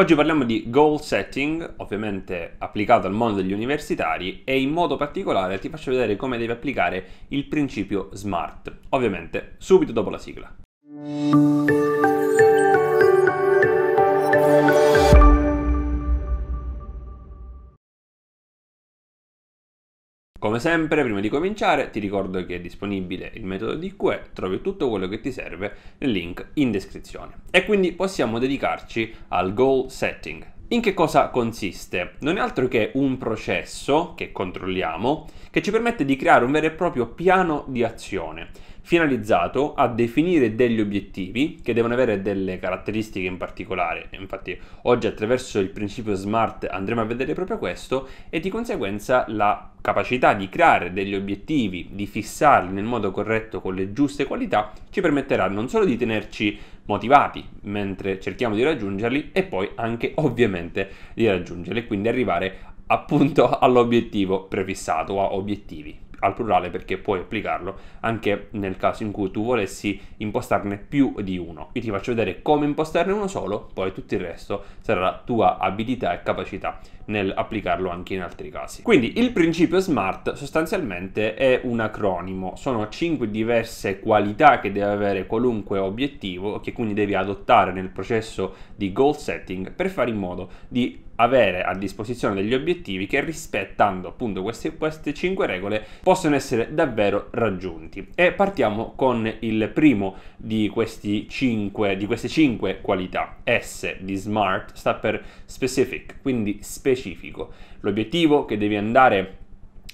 Oggi parliamo di goal setting, ovviamente applicato al mondo degli universitari e in modo particolare ti faccio vedere come devi applicare il principio SMART, ovviamente subito dopo la sigla. Come sempre, prima di cominciare, ti ricordo che è disponibile il metodo di QE, trovi tutto quello che ti serve nel link in descrizione. E quindi possiamo dedicarci al goal setting. In che cosa consiste? Non è altro che un processo che controlliamo che ci permette di creare un vero e proprio piano di azione finalizzato a definire degli obiettivi che devono avere delle caratteristiche in particolare. Infatti oggi attraverso il principio SMART andremo a vedere proprio questo e di conseguenza la capacità di creare degli obiettivi, di fissarli nel modo corretto con le giuste qualità, ci permetterà non solo di tenerci motivati mentre cerchiamo di raggiungerli e poi anche ovviamente di raggiungerli, quindi arrivare appunto all'obiettivo prefissato o a obiettivi al plurale perché puoi applicarlo anche nel caso in cui tu volessi impostarne più di uno. Io ti faccio vedere come impostarne uno solo, poi tutto il resto sarà la tua abilità e capacità nel applicarlo anche in altri casi. Quindi il principio SMART sostanzialmente è un acronimo, sono 5 diverse qualità che deve avere qualunque obiettivo che quindi devi adottare nel processo di goal setting per fare in modo di avere a disposizione degli obiettivi che rispettando appunto queste, queste 5 regole possono essere davvero raggiunti. E partiamo con il primo di, questi 5, di queste 5 qualità. S di smart sta per specific, quindi specifico. L'obiettivo che devi andare a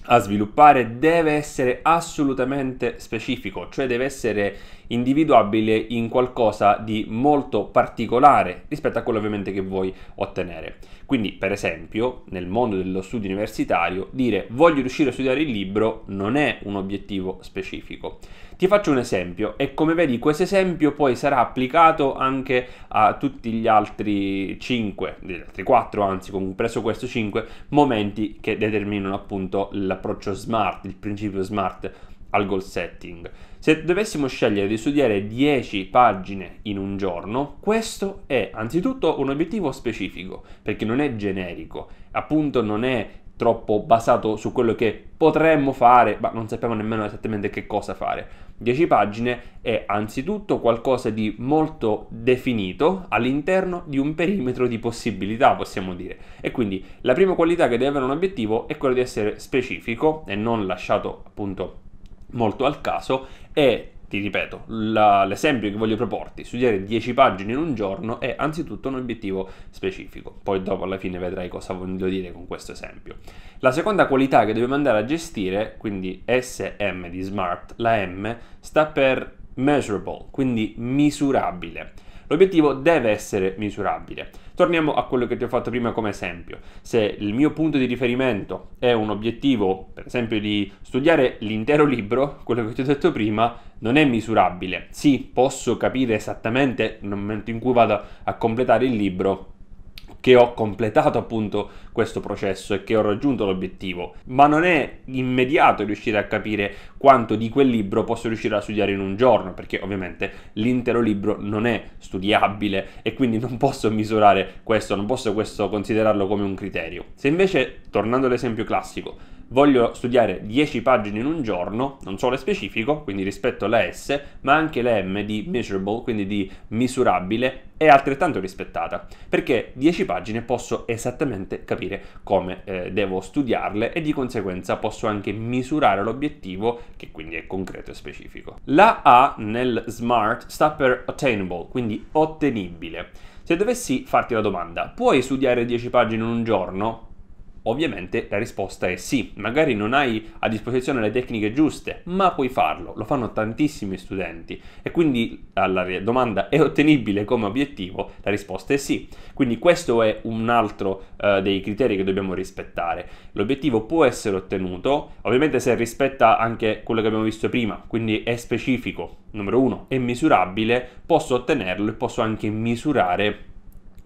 a sviluppare deve essere assolutamente specifico, cioè deve essere individuabile in qualcosa di molto particolare rispetto a quello ovviamente che vuoi ottenere. Quindi, per esempio, nel mondo dello studio universitario, dire voglio riuscire a studiare il libro non è un obiettivo specifico. Ti faccio un esempio e come vedi questo esempio poi sarà applicato anche a tutti gli altri 5, gli altri 4 anzi, compreso questo 5, momenti che determinano appunto la l'approccio smart, il principio smart al goal setting. Se dovessimo scegliere di studiare 10 pagine in un giorno, questo è anzitutto un obiettivo specifico, perché non è generico, appunto non è troppo basato su quello che potremmo fare, ma non sappiamo nemmeno esattamente che cosa fare. 10 pagine è anzitutto qualcosa di molto definito all'interno di un perimetro di possibilità, possiamo dire. E quindi la prima qualità che deve avere un obiettivo è quella di essere specifico e non lasciato appunto molto al caso e ti ripeto, la, l'esempio che voglio proporti, studiare 10 pagine in un giorno è anzitutto un obiettivo specifico, poi dopo alla fine vedrai cosa voglio dire con questo esempio. La seconda qualità che dobbiamo andare a gestire, quindi SM di smart, la M sta per measurable, quindi misurabile. L'obiettivo deve essere misurabile. Torniamo a quello che ti ho fatto prima come esempio. Se il mio punto di riferimento è un obiettivo, per esempio, di studiare l'intero libro, quello che ti ho detto prima, non è misurabile. Sì, posso capire esattamente nel momento in cui vado a completare il libro che ho completato appunto questo processo e che ho raggiunto l'obiettivo, ma non è immediato riuscire a capire quanto di quel libro posso riuscire a studiare in un giorno, perché ovviamente l'intero libro non è studiabile e quindi non posso misurare questo, non posso questo considerarlo come un criterio. Se invece, tornando all'esempio classico, voglio studiare 10 pagine in un giorno, non solo specifico, quindi rispetto alla S, ma anche la M di measurable, quindi di misurabile, è altrettanto rispettata, perché 10 pagine posso esattamente capire come eh, devo studiarle e di conseguenza posso anche misurare l'obiettivo che quindi è concreto e specifico. La A nel SMART sta per attainable, quindi ottenibile. Se dovessi farti la domanda, puoi studiare 10 pagine in un giorno? Ovviamente la risposta è sì, magari non hai a disposizione le tecniche giuste, ma puoi farlo, lo fanno tantissimi studenti e quindi alla domanda è ottenibile come obiettivo? La risposta è sì. Quindi questo è un altro uh, dei criteri che dobbiamo rispettare. L'obiettivo può essere ottenuto, ovviamente se rispetta anche quello che abbiamo visto prima, quindi è specifico, numero uno, è misurabile, posso ottenerlo e posso anche misurare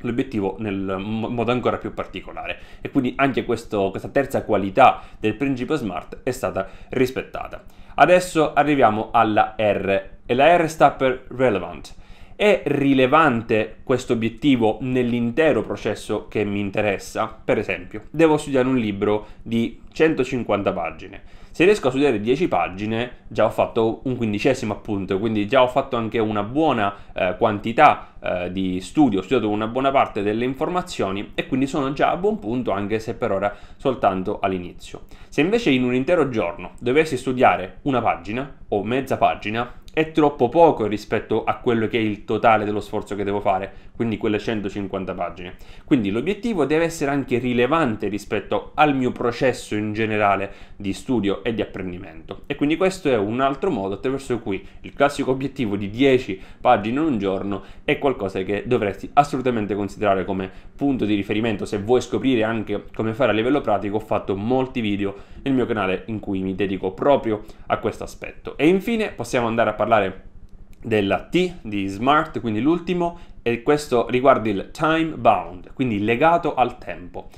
l'obiettivo nel modo ancora più particolare e quindi anche questo, questa terza qualità del principio smart è stata rispettata. Adesso arriviamo alla R e la R sta per relevant. È rilevante questo obiettivo nell'intero processo che mi interessa? Per esempio, devo studiare un libro di 150 pagine. Se riesco a studiare 10 pagine, già ho fatto un quindicesimo appunto, quindi già ho fatto anche una buona eh, quantità eh, di studio, ho studiato una buona parte delle informazioni e quindi sono già a buon punto anche se per ora soltanto all'inizio. Se invece in un intero giorno dovessi studiare una pagina o mezza pagina, è troppo poco rispetto a quello che è il totale dello sforzo che devo fare, quindi quelle 150 pagine. Quindi l'obiettivo deve essere anche rilevante rispetto al mio processo in generale di studio e di apprendimento. E quindi questo è un altro modo attraverso cui il classico obiettivo di 10 pagine in un giorno è qualcosa che dovresti assolutamente considerare come punto di riferimento. Se vuoi scoprire anche come fare a livello pratico, ho fatto molti video nel mio canale in cui mi dedico proprio a questo aspetto. E infine possiamo andare a parlare della T di smart, quindi l'ultimo, e questo riguarda il time bound, quindi legato al tempo.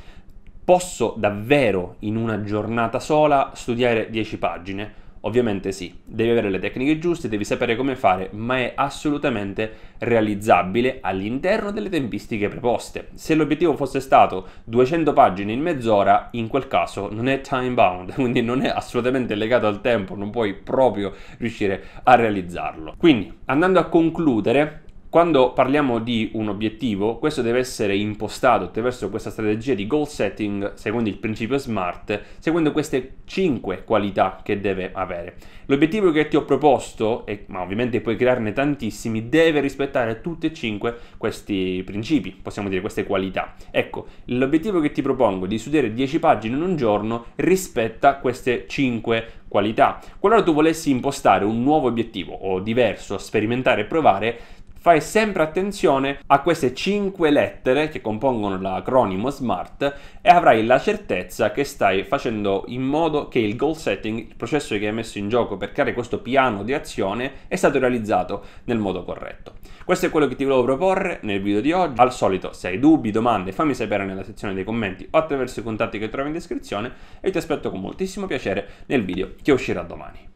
Posso davvero in una giornata sola studiare 10 pagine? Ovviamente sì, devi avere le tecniche giuste, devi sapere come fare, ma è assolutamente realizzabile all'interno delle tempistiche preposte. Se l'obiettivo fosse stato 200 pagine in mezz'ora, in quel caso non è time bound, quindi non è assolutamente legato al tempo, non puoi proprio riuscire a realizzarlo. Quindi, andando a concludere, quando parliamo di un obiettivo, questo deve essere impostato attraverso questa strategia di goal setting secondo il principio SMART, seguendo queste 5 qualità che deve avere. L'obiettivo che ti ho proposto, e, ma ovviamente puoi crearne tantissimi, deve rispettare tutti e 5 questi principi, possiamo dire queste qualità. Ecco, l'obiettivo che ti propongo di studiare 10 pagine in un giorno rispetta queste 5 qualità. Qualora tu volessi impostare un nuovo obiettivo o diverso, sperimentare e provare, fai sempre attenzione a queste 5 lettere che compongono l'acronimo SMART e avrai la certezza che stai facendo in modo che il goal setting, il processo che hai messo in gioco per creare questo piano di azione, è stato realizzato nel modo corretto. Questo è quello che ti volevo proporre nel video di oggi. Al solito, se hai dubbi, domande, fammi sapere nella sezione dei commenti o attraverso i contatti che trovi in descrizione e ti aspetto con moltissimo piacere nel video che uscirà domani.